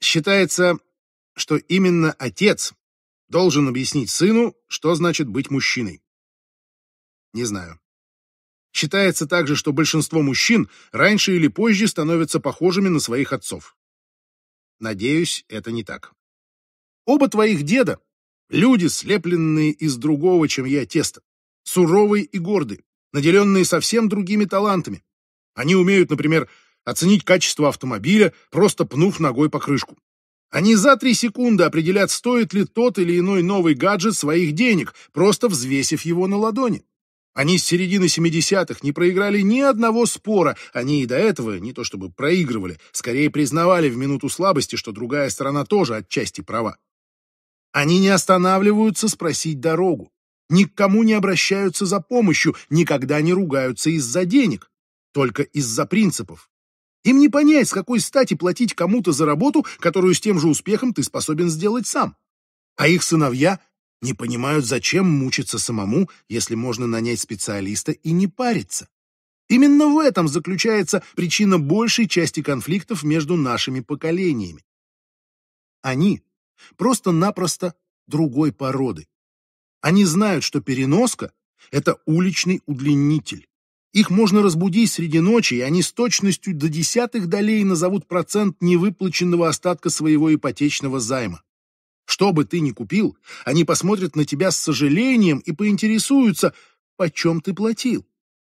Считается, что именно отец должен объяснить сыну, что значит быть мужчиной. Не знаю. Считается также, что большинство мужчин раньше или позже становятся похожими на своих отцов. Надеюсь, это не так. Оба твоих деда — люди, слепленные из другого, чем я, теста, суровые и гордые, наделенные совсем другими талантами. Они умеют, например, оценить качество автомобиля, просто пнув ногой по крышку. Они за три секунды определят, стоит ли тот или иной новый гаджет своих денег, просто взвесив его на ладони. Они с середины 70-х не проиграли ни одного спора, они и до этого не то чтобы проигрывали, скорее признавали в минуту слабости, что другая сторона тоже отчасти права. Они не останавливаются спросить дорогу, ни к кому не обращаются за помощью, никогда не ругаются из-за денег, только из-за принципов. Им не понять, с какой стати платить кому-то за работу, которую с тем же успехом ты способен сделать сам. А их сыновья не понимают, зачем мучиться самому, если можно нанять специалиста и не париться. Именно в этом заключается причина большей части конфликтов между нашими поколениями. Они просто-напросто другой породы. Они знают, что переноска – это уличный удлинитель. Их можно разбудить среди ночи, и они с точностью до десятых долей назовут процент невыплаченного остатка своего ипотечного займа. Что бы ты ни купил, они посмотрят на тебя с сожалением и поинтересуются, почем ты платил.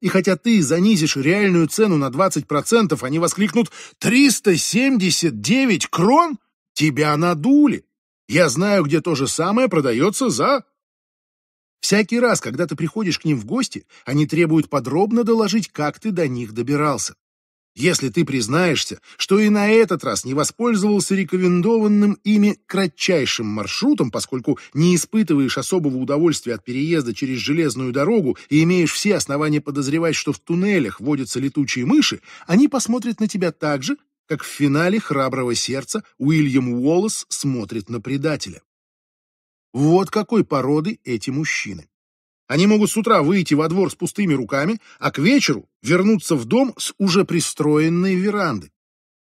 И хотя ты занизишь реальную цену на 20%, они воскликнут «379 крон? Тебя надули! Я знаю, где то же самое продается за Всякий раз, когда ты приходишь к ним в гости, они требуют подробно доложить, как ты до них добирался. Если ты признаешься, что и на этот раз не воспользовался рекомендованным ими кратчайшим маршрутом, поскольку не испытываешь особого удовольствия от переезда через железную дорогу и имеешь все основания подозревать, что в туннелях водятся летучие мыши, они посмотрят на тебя так же, как в финале «Храброго сердца» Уильям Уоллес смотрит на предателя. Вот какой породы эти мужчины. Они могут с утра выйти во двор с пустыми руками, а к вечеру вернуться в дом с уже пристроенной веранды.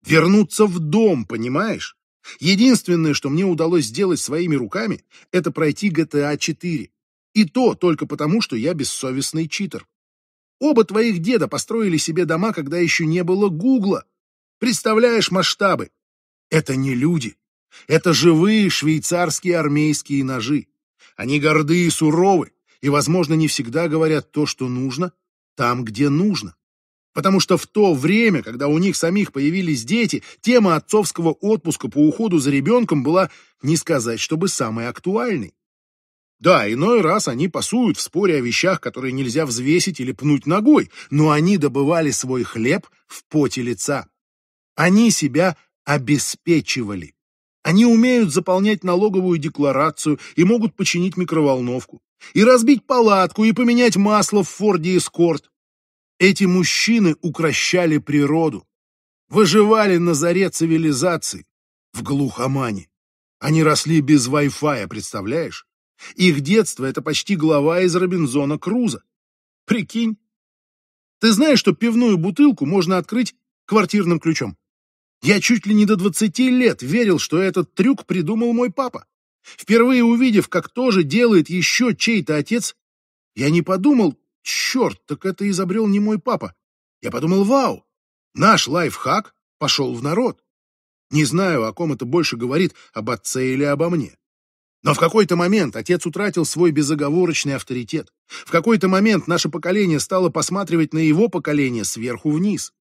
Вернуться в дом, понимаешь? Единственное, что мне удалось сделать своими руками, это пройти GTA 4. А И то только потому, что я бессовестный читер. Оба твоих деда построили себе дома, когда еще не было Гугла. Представляешь масштабы? Это не люди. Это живые швейцарские армейские ножи. Они горды и суровы, и, возможно, не всегда говорят то, что нужно, там, где нужно. Потому что в то время, когда у них самих появились дети, тема отцовского отпуска по уходу за ребенком была, не сказать, чтобы самой актуальной. Да, иной раз они пасуют в споре о вещах, которые нельзя взвесить или пнуть ногой, но они добывали свой хлеб в поте лица. Они себя обеспечивали. Они умеют заполнять налоговую декларацию и могут починить микроволновку, и разбить палатку, и поменять масло в Форде Эскорт. Эти мужчины укращали природу, выживали на заре цивилизации, в глухомане. Они росли без Wi-Fi, представляешь? Их детство — это почти глава из Робинзона Круза. Прикинь. Ты знаешь, что пивную бутылку можно открыть квартирным ключом? Я чуть ли не до 20 лет верил, что этот трюк придумал мой папа. Впервые увидев, как тоже делает еще чей-то отец, я не подумал, черт, так это изобрел не мой папа. Я подумал, вау, наш лайфхак пошел в народ. Не знаю, о ком это больше говорит, об отце или обо мне. Но в какой-то момент отец утратил свой безоговорочный авторитет. В какой-то момент наше поколение стало посматривать на его поколение сверху вниз.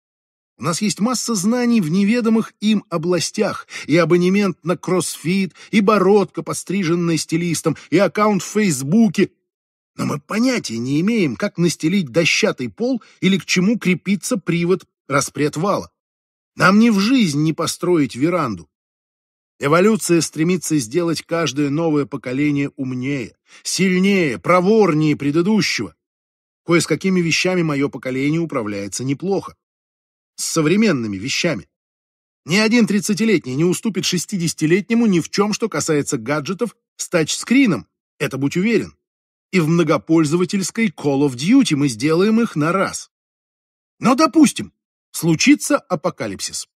У нас есть масса знаний в неведомых им областях, и абонемент на кроссфит, и бородка, постриженная стилистом, и аккаунт в Фейсбуке. Но мы понятия не имеем, как настелить дощатый пол или к чему крепится привод распред вала. Нам ни в жизнь не построить веранду. Эволюция стремится сделать каждое новое поколение умнее, сильнее, проворнее предыдущего. Кое с какими вещами мое поколение управляется неплохо с современными вещами. Ни один 30-летний не уступит 60-летнему ни в чем, что касается гаджетов с тачскрином, это будь уверен. И в многопользовательской Call of Duty мы сделаем их на раз. Но допустим, случится апокалипсис.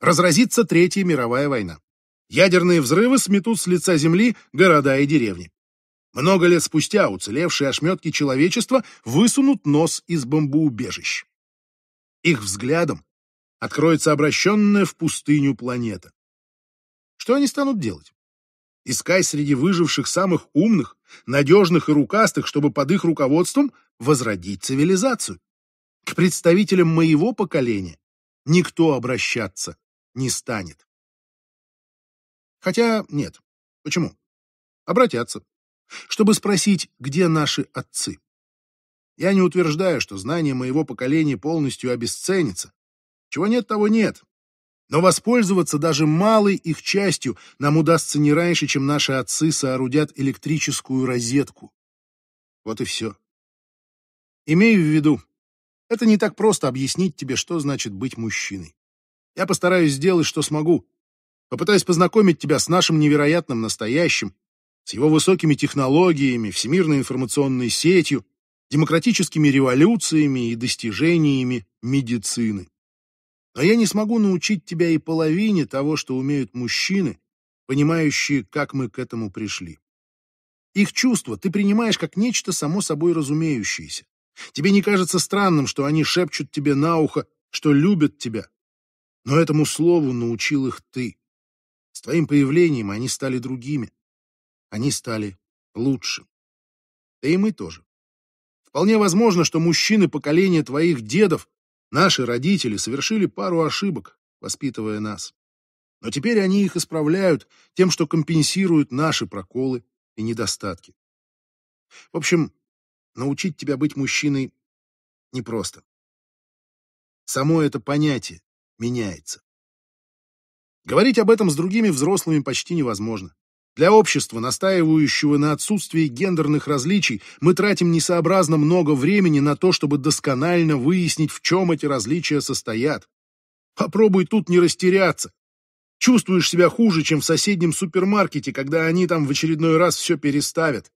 Разразится Третья мировая война. Ядерные взрывы сметут с лица земли города и деревни. Много лет спустя уцелевшие ошметки человечества высунут нос из бомбоубежищ. Их взглядом откроется обращенная в пустыню планета. Что они станут делать? Искать среди выживших самых умных, надежных и рукастых, чтобы под их руководством возродить цивилизацию. К представителям моего поколения никто обращаться не станет. Хотя нет. Почему? Обратятся. Чтобы спросить, где наши отцы. Я не утверждаю, что знание моего поколения полностью обесценится, чего нет, того нет. Но воспользоваться даже малой их частью нам удастся не раньше, чем наши отцы соорудят электрическую розетку. Вот и все. Имею в виду, это не так просто объяснить тебе, что значит быть мужчиной. Я постараюсь сделать, что смогу. Попытаюсь познакомить тебя с нашим невероятным настоящим, с его высокими технологиями, всемирной информационной сетью, демократическими революциями и достижениями медицины. Но я не смогу научить тебя и половине того, что умеют мужчины, понимающие, как мы к этому пришли. Их чувства ты принимаешь как нечто само собой разумеющееся. Тебе не кажется странным, что они шепчут тебе на ухо, что любят тебя. Но этому слову научил их ты. С твоим появлением они стали другими. Они стали лучше. Да и мы тоже. Вполне возможно, что мужчины поколения твоих дедов Наши родители совершили пару ошибок, воспитывая нас. Но теперь они их исправляют тем, что компенсируют наши проколы и недостатки. В общем, научить тебя быть мужчиной непросто. Само это понятие меняется. Говорить об этом с другими взрослыми почти невозможно. Для общества, настаивающего на отсутствии гендерных различий, мы тратим несообразно много времени на то, чтобы досконально выяснить, в чем эти различия состоят. Попробуй тут не растеряться. Чувствуешь себя хуже, чем в соседнем супермаркете, когда они там в очередной раз все переставят.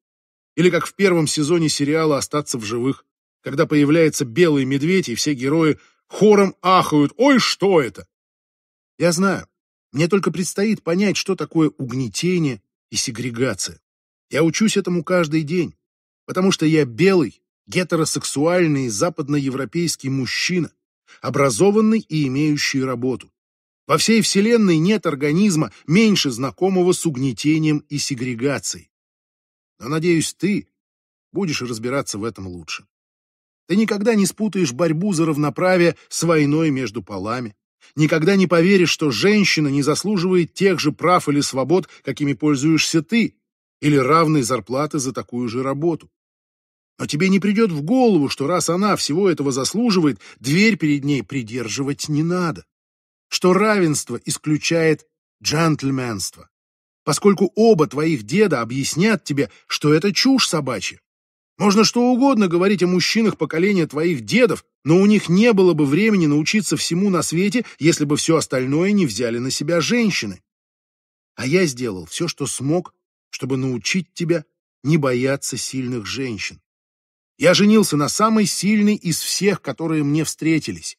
Или как в первом сезоне сериала «Остаться в живых», когда появляется белый медведь, и все герои хором ахают «Ой, что это?». Я знаю, мне только предстоит понять, что такое угнетение, и сегрегация. Я учусь этому каждый день, потому что я белый, гетеросексуальный западноевропейский мужчина, образованный и имеющий работу. Во всей Вселенной нет организма, меньше знакомого с угнетением и сегрегацией. Но, надеюсь, ты будешь разбираться в этом лучше. Ты никогда не спутаешь борьбу за равноправие с войной между полами. Никогда не поверишь, что женщина не заслуживает тех же прав или свобод, какими пользуешься ты, или равной зарплаты за такую же работу. Но тебе не придет в голову, что раз она всего этого заслуживает, дверь перед ней придерживать не надо. Что равенство исключает джентльменство, поскольку оба твоих деда объяснят тебе, что это чушь собачья. Можно что угодно говорить о мужчинах поколения твоих дедов, но у них не было бы времени научиться всему на свете, если бы все остальное не взяли на себя женщины. А я сделал все, что смог, чтобы научить тебя не бояться сильных женщин. Я женился на самой сильной из всех, которые мне встретились.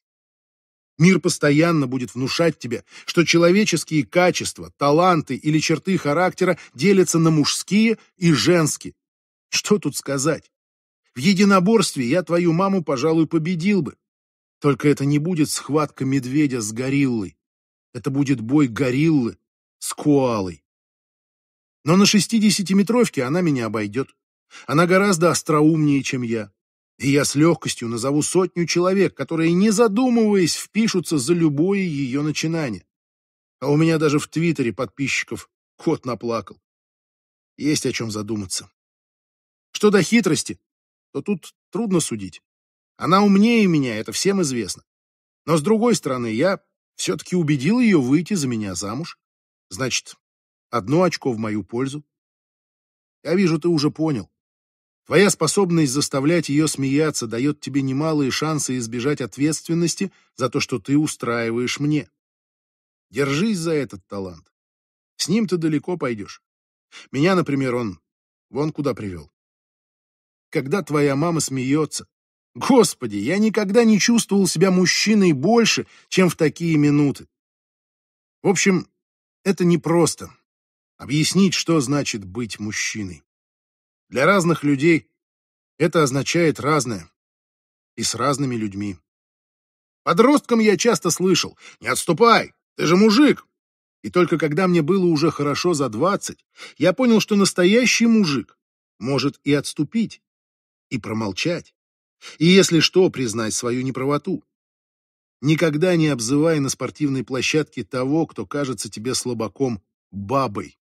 Мир постоянно будет внушать тебе, что человеческие качества, таланты или черты характера делятся на мужские и женские. Что тут сказать? В единоборстве я твою маму, пожалуй, победил бы. Только это не будет схватка медведя с гориллой. Это будет бой гориллы с коалой. Но на шестидесятиметровке она меня обойдет. Она гораздо остроумнее, чем я. И я с легкостью назову сотню человек, которые, не задумываясь, впишутся за любое ее начинание. А у меня даже в Твиттере подписчиков кот наплакал. Есть о чем задуматься. Что до хитрости, то тут трудно судить. Она умнее меня, это всем известно. Но, с другой стороны, я все-таки убедил ее выйти за меня замуж. Значит, одно очко в мою пользу. Я вижу, ты уже понял. Твоя способность заставлять ее смеяться дает тебе немалые шансы избежать ответственности за то, что ты устраиваешь мне. Держись за этот талант. С ним ты далеко пойдешь. Меня, например, он вон куда привел когда твоя мама смеется. Господи, я никогда не чувствовал себя мужчиной больше, чем в такие минуты. В общем, это непросто. Объяснить, что значит быть мужчиной. Для разных людей это означает разное. И с разными людьми. Подросткам я часто слышал «Не отступай, ты же мужик!» И только когда мне было уже хорошо за двадцать, я понял, что настоящий мужик может и отступить и промолчать. И, если что, признать свою неправоту. Никогда не обзывай на спортивной площадке того, кто кажется тебе слабаком, бабой.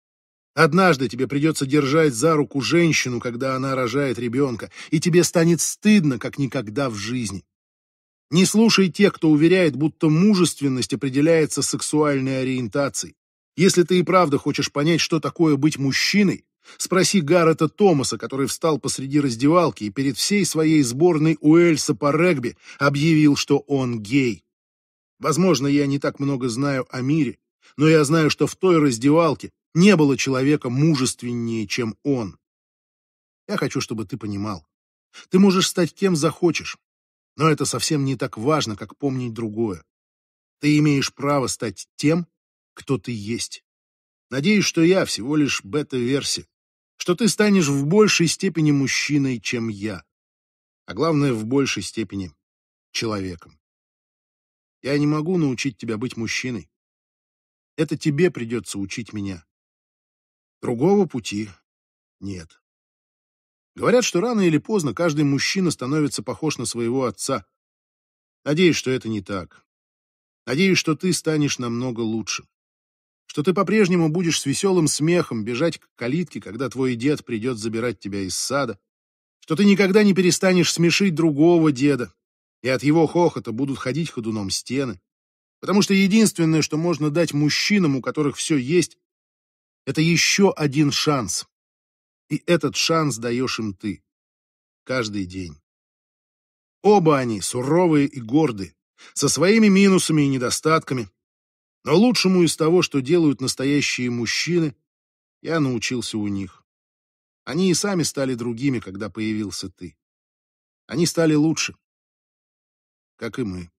Однажды тебе придется держать за руку женщину, когда она рожает ребенка, и тебе станет стыдно, как никогда в жизни. Не слушай тех, кто уверяет, будто мужественность определяется сексуальной ориентацией. Если ты и правда хочешь понять, что такое быть мужчиной, Спроси Гаррета Томаса, который встал посреди раздевалки и перед всей своей сборной Уэльса по регби объявил, что он гей. Возможно, я не так много знаю о мире, но я знаю, что в той раздевалке не было человека мужественнее, чем он. Я хочу, чтобы ты понимал. Ты можешь стать кем захочешь, но это совсем не так важно, как помнить другое. Ты имеешь право стать тем, кто ты есть. Надеюсь, что я всего лишь бета-версия, что ты станешь в большей степени мужчиной, чем я, а главное, в большей степени человеком. Я не могу научить тебя быть мужчиной. Это тебе придется учить меня. Другого пути нет. Говорят, что рано или поздно каждый мужчина становится похож на своего отца. Надеюсь, что это не так. Надеюсь, что ты станешь намного лучше что ты по-прежнему будешь с веселым смехом бежать к калитке, когда твой дед придет забирать тебя из сада, что ты никогда не перестанешь смешить другого деда, и от его хохота будут ходить ходуном стены, потому что единственное, что можно дать мужчинам, у которых все есть, это еще один шанс. И этот шанс даешь им ты. Каждый день. Оба они суровые и гордые, со своими минусами и недостатками, но лучшему из того, что делают настоящие мужчины, я научился у них. Они и сами стали другими, когда появился ты. Они стали лучше, как и мы.